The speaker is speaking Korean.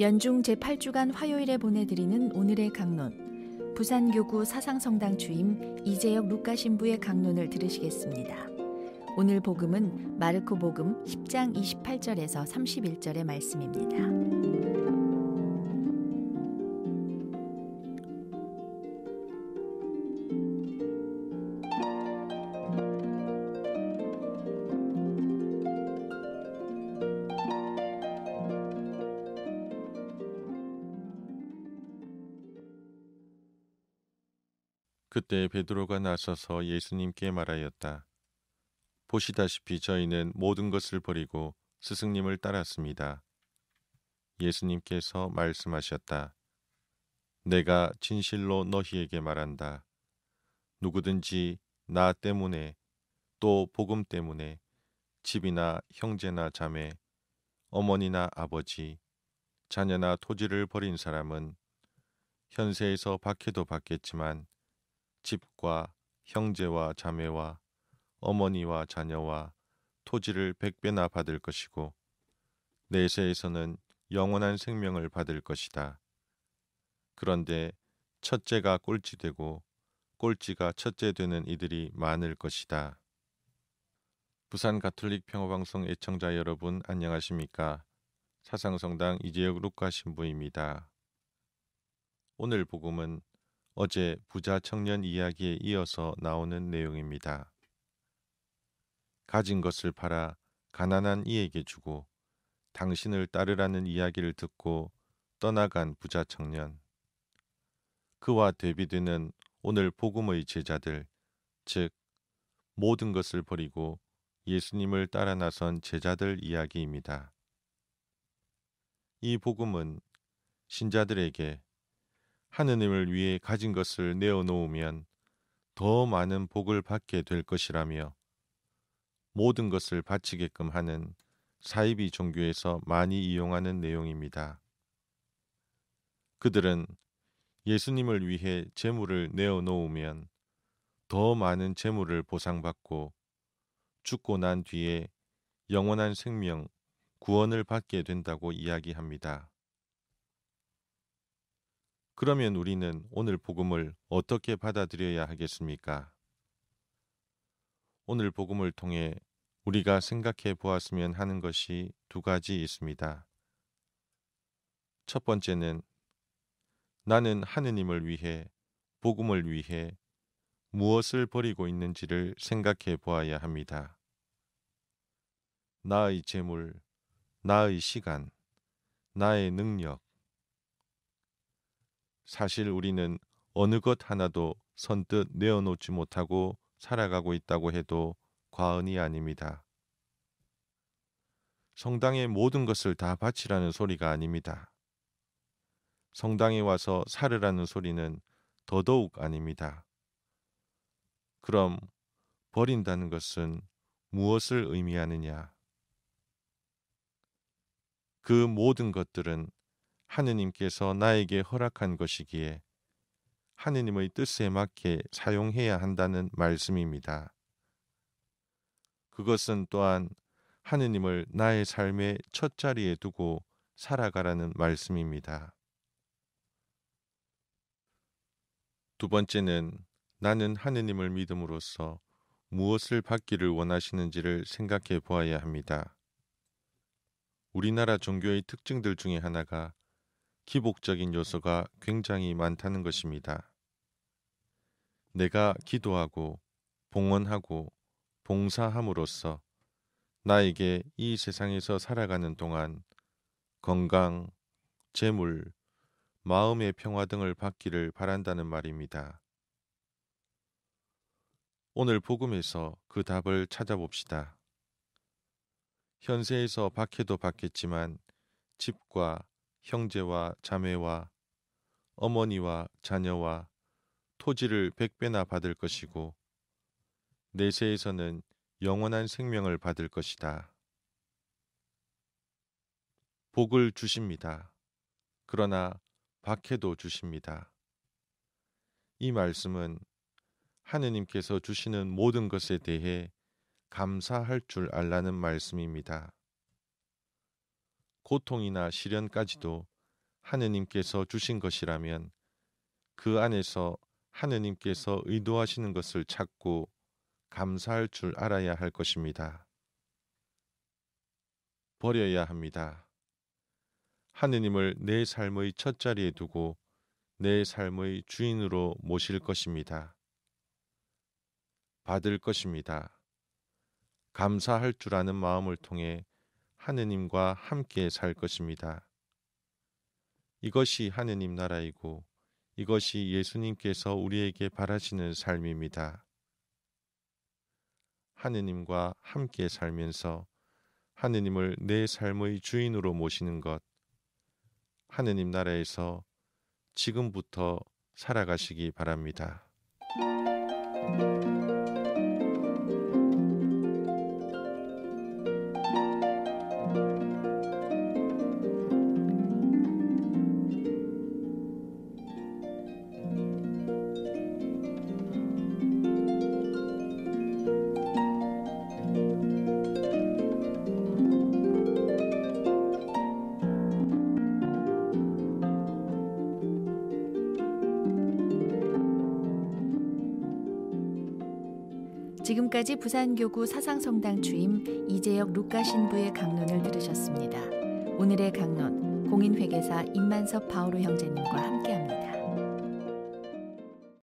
연중 제8주간 화요일에 보내드리는 오늘의 강론. 부산교구 사상성당 주임 이재혁 루카 신부의 강론을 들으시겠습니다. 오늘 복음은 마르코 복음 10장 28절에서 31절의 말씀입니다. 그때 베드로가 나서서 예수님께 말하였다. 보시다시피 저희는 모든 것을 버리고 스승님을 따랐습니다. 예수님께서 말씀하셨다. 내가 진실로 너희에게 말한다. 누구든지 나 때문에 또 복음 때문에 집이나 형제나 자매, 어머니나 아버지, 자녀나 토지를 버린 사람은 현세에서 박해도 받겠지만 집과 형제와 자매와 어머니와 자녀와 토지를 백배나 받을 것이고 내세에서는 영원한 생명을 받을 것이다. 그런데 첫째가 꼴찌되고 꼴찌가 첫째 되는 이들이 많을 것이다. 부산 가톨릭 평화방송 애청자 여러분 안녕하십니까? 사상성당 이재혁 루카 신부입니다. 오늘 복음은 어제 부자 청년 이야기에 이어서 나오는 내용입니다. 가진 것을 팔아 가난한 이에게 주고 당신을 따르라는 이야기를 듣고 떠나간 부자 청년. 그와 대비되는 오늘 복음의 제자들, 즉 모든 것을 버리고 예수님을 따라 나선 제자들 이야기입니다. 이 복음은 신자들에게 하느님을 위해 가진 것을 내어놓으면 더 많은 복을 받게 될 것이라며 모든 것을 바치게끔 하는 사이비 종교에서 많이 이용하는 내용입니다. 그들은 예수님을 위해 재물을 내어놓으면 더 많은 재물을 보상받고 죽고 난 뒤에 영원한 생명, 구원을 받게 된다고 이야기합니다. 그러면 우리는 오늘 복음을 어떻게 받아들여야 하겠습니까? 오늘 복음을 통해 우리가 생각해 보았으면 하는 것이 두 가지 있습니다. 첫 번째는 나는 하느님을 위해 복음을 위해 무엇을 버리고 있는지를 생각해 보아야 합니다. 나의 재물, 나의 시간, 나의 능력, 사실 우리는 어느 것 하나도 선뜻 내어놓지 못하고 살아가고 있다고 해도 과언이 아닙니다. 성당의 모든 것을 다 바치라는 소리가 아닙니다. 성당에 와서 살으라는 소리는 더더욱 아닙니다. 그럼 버린다는 것은 무엇을 의미하느냐? 그 모든 것들은 하느님께서 나에게 허락한 것이기에 하느님의 뜻에 맞게 사용해야 한다는 말씀입니다. 그것은 또한 하느님을 나의 삶의 첫자리에 두고 살아가라는 말씀입니다. 두 번째는 나는 하느님을 믿음으로써 무엇을 받기를 원하시는지를 생각해 보아야 합니다. 우리나라 종교의 특징들 중에 하나가 기복적인 요소가 굉장히 많다는 것입니다. 내가 기도하고 봉헌하고 봉사함으로써 나에게 이 세상에서 살아가는 동안 건강, 재물, 마음의 평화 등을 받기를 바란다는 말입니다. 오늘 복음에서 그 답을 찾아봅시다. 현세에서 박해도 받겠지만 집과 형제와 자매와 어머니와 자녀와 토지를 백배나 받을 것이고 내세에서는 영원한 생명을 받을 것이다. 복을 주십니다. 그러나 박해도 주십니다. 이 말씀은 하느님께서 주시는 모든 것에 대해 감사할 줄 알라는 말씀입니다. 고통이나 시련까지도 하느님께서 주신 것이라면 그 안에서 하느님께서 의도하시는 것을 찾고 감사할 줄 알아야 할 것입니다. 버려야 합니다. 하느님을 내 삶의 첫자리에 두고 내 삶의 주인으로 모실 것입니다. 받을 것입니다. 감사할 줄 아는 마음을 통해 하느님과 함께 살 것입니다. 이것이 하느님 나라이고 이것이 예수님께서 우리에게 바라시는 삶입니다. 하느님과 함께 살면서 하느님을 내 삶의 주인으로 모시는 것, 하느님 나라에서 지금부터 살아가시기 바랍니다. 지금까지 부산교구 사상성당 주임 이재혁 루카 신부의 강론을 들으셨습니다. 오늘의 강론 공인회계사 임만섭 바오로 형제님과 함께합니다.